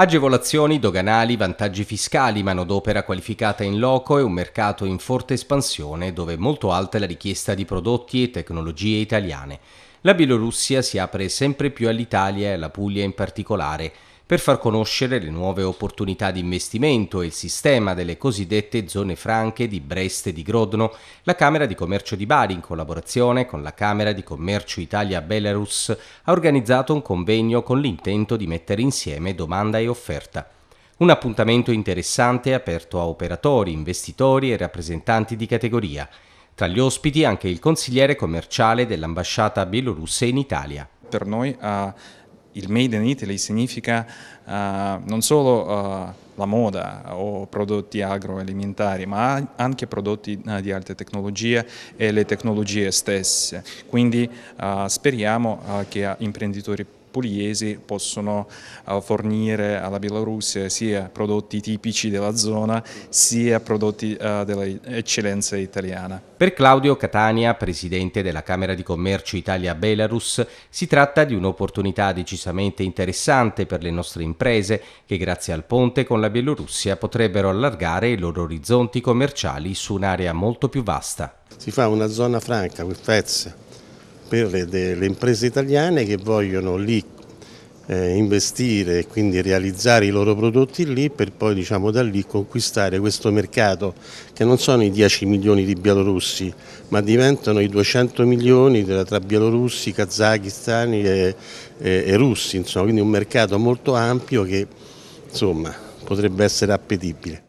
Agevolazioni doganali, vantaggi fiscali, manodopera qualificata in loco e un mercato in forte espansione dove è molto alta la richiesta di prodotti e tecnologie italiane. La Bielorussia si apre sempre più all'Italia e alla Puglia in particolare per far conoscere le nuove opportunità di investimento e il sistema delle cosiddette zone franche di Brest e di Grodno, la Camera di Commercio di Bari, in collaborazione con la Camera di Commercio Italia-Belarus, ha organizzato un convegno con l'intento di mettere insieme domanda e offerta. Un appuntamento interessante aperto a operatori, investitori e rappresentanti di categoria. Tra gli ospiti anche il consigliere commerciale dell'ambasciata bielorussa in Italia. Per noi ha il Made in Italy significa uh, non solo uh, la moda o prodotti agroalimentari, ma anche prodotti uh, di alta tecnologia e le tecnologie stesse. Quindi speriamo che imprenditori pugliesi possono eh, fornire alla Bielorussia sia prodotti tipici della zona sia prodotti eh, dell'eccellenza italiana. Per Claudio Catania, presidente della Camera di Commercio Italia-Belarus, si tratta di un'opportunità decisamente interessante per le nostre imprese che grazie al ponte con la Bielorussia potrebbero allargare i loro orizzonti commerciali su un'area molto più vasta. Si fa una zona franca, quel pezzo per le imprese italiane che vogliono lì eh, investire e quindi realizzare i loro prodotti lì per poi diciamo, da lì conquistare questo mercato che non sono i 10 milioni di bielorussi ma diventano i 200 milioni tra bielorussi, kazakistani e, e, e russi, insomma, quindi un mercato molto ampio che insomma, potrebbe essere appetibile.